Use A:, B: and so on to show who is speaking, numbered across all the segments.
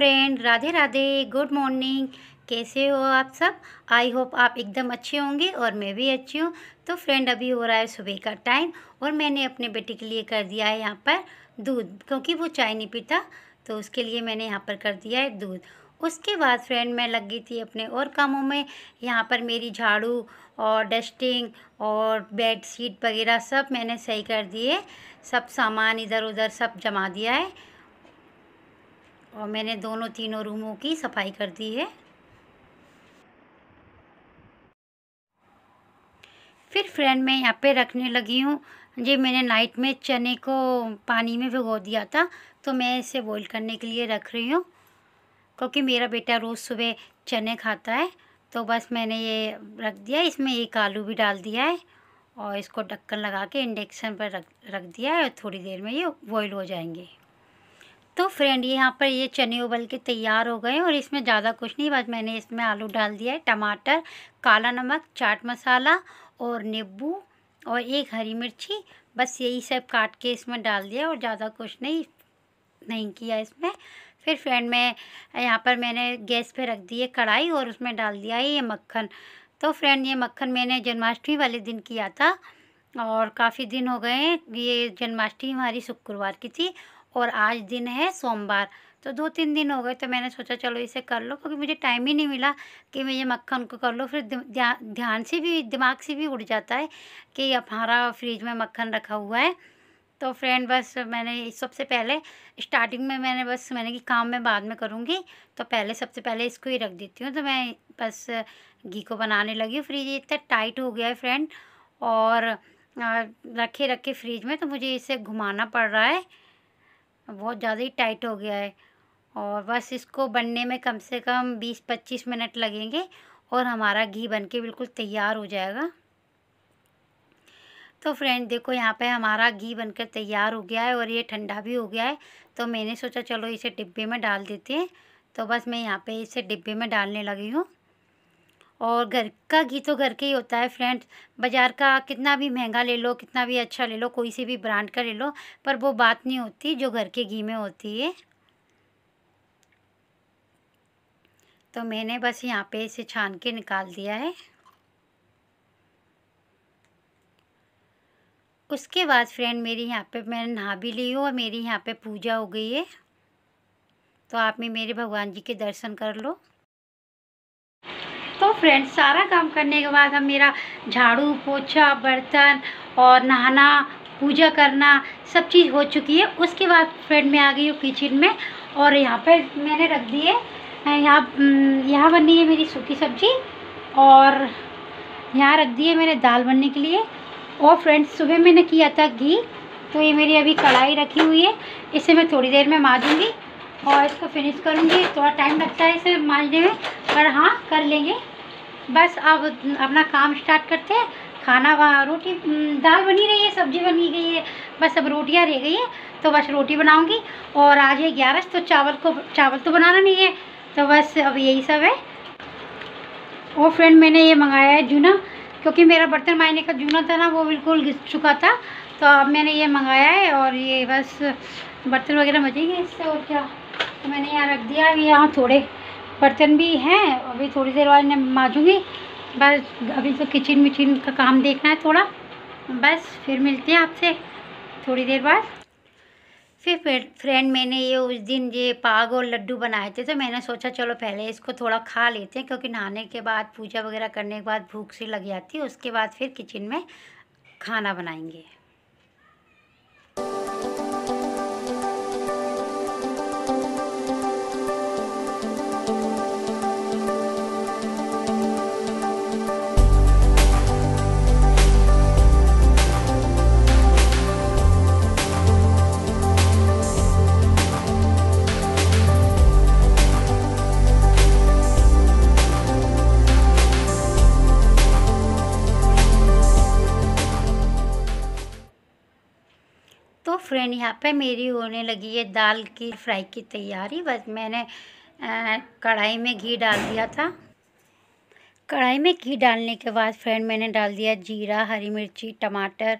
A: friend Radhe Radhe good morning कैसे हो आप सब आई होप आप एकदम अच्छे होंगे और मैं भी अच्छी हूँ तो फ्रेंड अभी हो रहा है सुबह का टाइम और मैंने अपने बेटे के लिए कर दिया है यहाँ पर दूध क्योंकि वो चाय नहीं पीता तो उसके लिए मैंने यहाँ पर कर दिया है दूध उसके बाद फ्रेंड मैं लग गई थी अपने और कामों में यहाँ पर मेरी झाड़ू और डस्टिंग और बेड शीट वगैरह सब मैंने सही कर दिए सब सामान इधर उधर सब जमा दिया है और मैंने दोनों तीनों रूमों की सफाई कर दी है फिर फ्रेंड मैं यहाँ पे रखने लगी हूँ जी मैंने नाइट में चने को पानी में भिगो दिया था तो मैं इसे बॉईल करने के लिए रख रही हूँ क्योंकि मेरा बेटा रोज़ सुबह चने खाता है तो बस मैंने ये रख दिया इसमें एक आलू भी डाल दिया है और इसको ढक्कन लगा के इंडक्शन पर रख रख दिया है और थोड़ी देर में ये बॉईल हो जाएंगे तो फ्रेंड ये यहाँ पर ये चने उबल के तैयार हो गए और इसमें ज़्यादा कुछ नहीं बस मैंने इसमें आलू डाल दिया है टमाटर काला नमक चाट मसाला और नींबू और एक हरी मिर्ची बस यही सब काट के इसमें डाल दिया और ज़्यादा कुछ नहीं नहीं किया इसमें फिर फ्रेंड मैं यहाँ पर मैंने गैस पे रख दिए कढ़ाई और उसमें डाल दिया है ये मक्खन तो फ्रेंड ये मक्खन मैंने जन्माष्टमी वाले दिन किया था और काफ़ी दिन हो गए ये जन्माष्टमी हमारी शुक्रवार की थी और आज दिन है सोमवार तो दो तीन दिन हो गए तो मैंने सोचा चलो इसे कर लो क्योंकि मुझे टाइम ही नहीं मिला कि मैं ये मक्खन को कर लो फिर ध्यान से भी दिमाग से भी उड़ जाता है कि हमारा फ्रिज में मक्खन रखा हुआ है तो फ्रेंड बस मैंने सबसे पहले स्टार्टिंग में मैंने बस मैंने कि काम मैं बाद में करूँगी तो पहले सबसे पहले इसको ही रख देती हूँ तो मैं बस घी को बनाने लगी हूँ फ्रिज इतना टाइट हो गया है फ्रेंड और रखे रखे फ्रिज में तो मुझे इसे घुमाना पड़ रहा है बहुत ज़्यादा ही टाइट हो गया है और बस इसको बनने में कम से कम बीस पच्चीस मिनट लगेंगे और हमारा घी बनके बिल्कुल तैयार हो जाएगा तो फ्रेंड देखो यहाँ पे हमारा घी बनकर तैयार हो गया है और ये ठंडा भी हो गया है तो मैंने सोचा चलो इसे डिब्बे में डाल देते हैं तो बस मैं यहाँ पे इसे डिब्बे में डालने लगी हूँ और घर का घी तो घर के ही होता है फ्रेंड्स बाज़ार का कितना भी महंगा ले लो कितना भी अच्छा ले लो कोई से भी ब्रांड का ले लो पर वो बात नहीं होती जो घर के घी में होती है तो मैंने बस यहाँ पे इसे छान के निकाल दिया है उसके बाद फ्रेंड मेरी यहाँ पे मैंने नहा भी ली हूँ और मेरी यहाँ पे पूजा हो गई है तो आप में मेरे भगवान जी के दर्शन कर लो फ्रेंड्स सारा काम करने के बाद हम मेरा झाड़ू पोछा बर्तन और नहाना पूजा करना सब चीज़ हो चुकी है उसके बाद फ्रेंड मैं आ गई हूँ किचन में और यहाँ पर मैंने रख दिए यहाँ यहाँ बननी है मेरी सूखी सब्जी और यहाँ रख दिए मैंने दाल बनने के लिए और फ्रेंड्स सुबह मैंने किया था घी तो ये मेरी अभी कढ़ाई रखी हुई है इसे मैं थोड़ी देर में माजूँगी और इसको फिनिश करूँगी थोड़ा टाइम लगता है इसे माजने में पर हाँ कर लेंगे बस अब अपना काम स्टार्ट करते हैं खाना वहाँ रोटी दाल बनी रही है सब्जी बनी गई है बस अब रोटियाँ रह गई है तो बस रोटी बनाऊँगी और आज है ग्यारह तो चावल को चावल तो बनाना नहीं है तो बस अब यही सब है ओ फ्रेंड मैंने ये मंगाया है जूना क्योंकि मेरा बर्तन मायने का जूना था ना वो बिल्कुल घिस चुका था तो अब मैंने ये मंगाया है और ये बस बर्तन वगैरह मचेंगे इससे और क्या तो मैंने यहाँ रख दिया अभी यहाँ थोड़े बर्तन भी हैं अभी थोड़ी देर बाद इन्हें माजूँगी बस अभी तो किचन विचिन का काम देखना है थोड़ा बस फिर मिलते हैं आपसे थोड़ी देर बाद फिर फ्रेंड मैंने ये उस दिन ये पाग और लड्डू बनाए थे तो मैंने सोचा चलो पहले इसको थोड़ा खा लेते हैं क्योंकि नहाने के बाद पूजा वगैरह करने के बाद भूख सी लग जाती है उसके बाद फिर किचन में खाना बनाएंगे फ्रेंड यहाँ पे मेरी होने लगी है दाल की फ्राई की तैयारी बस मैंने कढ़ाई में घी डाल दिया था कढ़ाई में घी डालने के बाद फ्रेंड मैंने डाल दिया जीरा हरी मिर्ची टमाटर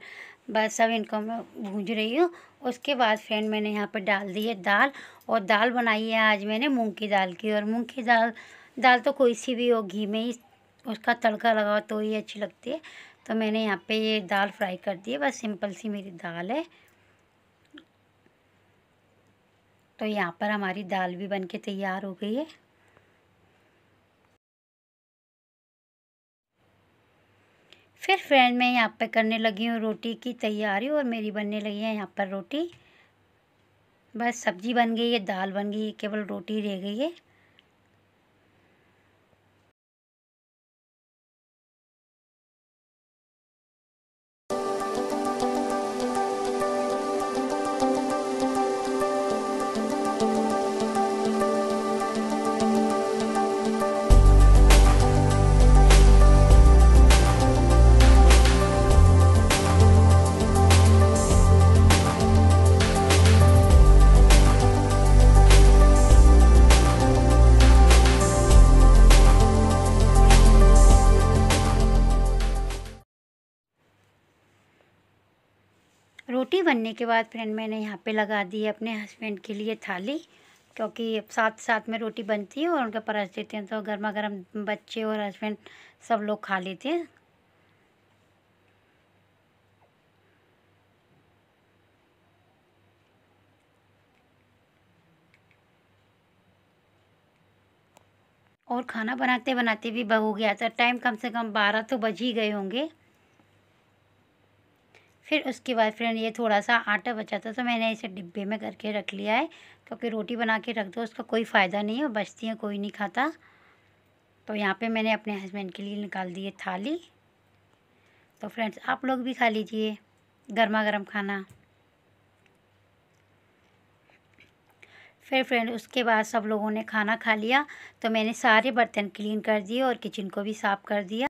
A: बस सब इनको मैं भूज रही हूँ उसके बाद फ्रेंड मैंने यहाँ पर डाल दी है दाल और दाल बनाई है आज मैंने मूँग की दाल की और मूँग की दाल दाल तो कोई सी भी हो घी में ही उसका तड़का लगाओ तो ही अच्छी लगती है तो मैंने यहाँ पे ये दाल फ्राई कर दी है बस सिंपल सी मेरी दाल है तो यहाँ पर हमारी दाल भी बनके तैयार हो गई है फिर फ्रेंड मैं यहाँ पर करने लगी हूँ रोटी की तैयारी और मेरी बनने लगी है यहाँ पर रोटी बस सब्जी बन गई है दाल बन गई है केवल रोटी रह गई है रोटी बनने के बाद फ्रेंड मैंने यहाँ पे लगा दी है अपने हस्बैंड के लिए थाली क्योंकि साथ साथ में रोटी बनती है और उनका परस देते हैं तो गर्मा गर्म बच्चे और हस्बैंड सब लोग खा लेते हैं और खाना बनाते बनाते भी बहू गया था टाइम कम से कम बारह तो बज ही गए होंगे फिर उसके बाद फ्रेंड ये थोड़ा सा आटा बचा था तो मैंने इसे डिब्बे में करके रख लिया है क्योंकि रोटी बना के रख दो उसका कोई फ़ायदा नहीं है बचती है कोई नहीं खाता तो यहाँ पे मैंने अपने हस्बैंड के लिए निकाल दी है थाली तो फ्रेंड्स आप लोग भी खा लीजिए गर्मा गर्म खाना फिर फ्रेंड उसके बाद सब लोगों ने खाना खा लिया तो मैंने सारे बर्तन क्लीन कर दिए और किचन को भी साफ़ कर दिया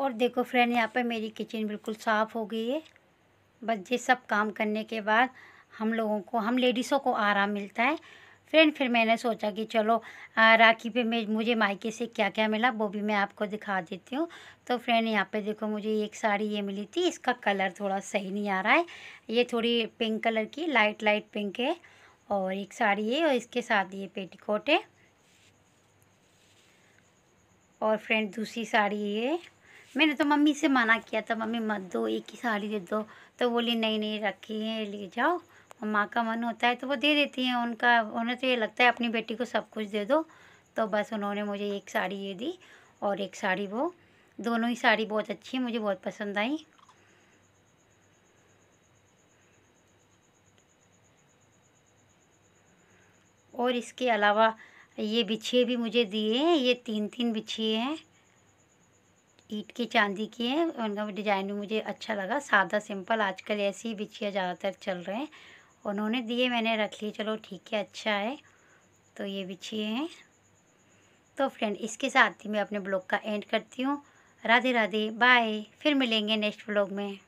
A: और देखो फ्रेंड यहाँ पर मेरी किचन बिल्कुल साफ़ हो गई है बस ये सब काम करने के बाद हम लोगों को हम लेडीज़ों को आराम मिलता है फ्रेंड फिर मैंने सोचा कि चलो राखी पे मैं मुझे मायके से क्या क्या मिला वो भी मैं आपको दिखा देती हूँ तो फ्रेंड यहाँ पे देखो मुझे एक साड़ी ये मिली थी इसका कलर थोड़ा सही नहीं आ रहा है ये थोड़ी पिंक कलर की लाइट लाइट पिंक है और एक साड़ी है और इसके साथ ये पेटीकोट है और फ्रेंड दूसरी साड़ी ये मैंने तो मम्मी से मना किया था मम्मी मत दो एक ही साड़ी दे दो तो बोली नहीं नहीं रखी है ले जाओ माँ का मन होता है तो वो दे देती हैं उनका उन्हें तो ये लगता है अपनी बेटी को सब कुछ दे दो तो बस उन्होंने मुझे एक साड़ी ये दी और एक साड़ी वो दोनों ही साड़ी बहुत अच्छी है मुझे बहुत पसंद आई और इसके अलावा ये बिछिए भी मुझे दिए हैं ये तीन तीन बिछिए हैं ईट के चांदी की है उनका डिज़ाइन भी मुझे अच्छा लगा सादा सिंपल आजकल ऐसे ही बिछिया ज़्यादातर चल रहे हैं उन्होंने दिए मैंने रख लिए चलो ठीक है अच्छा है तो ये बिछिए हैं तो फ्रेंड इसके साथ ही मैं अपने ब्लॉग का एंड करती हूँ राधे राधे बाय फिर मिलेंगे नेक्स्ट ब्लॉग में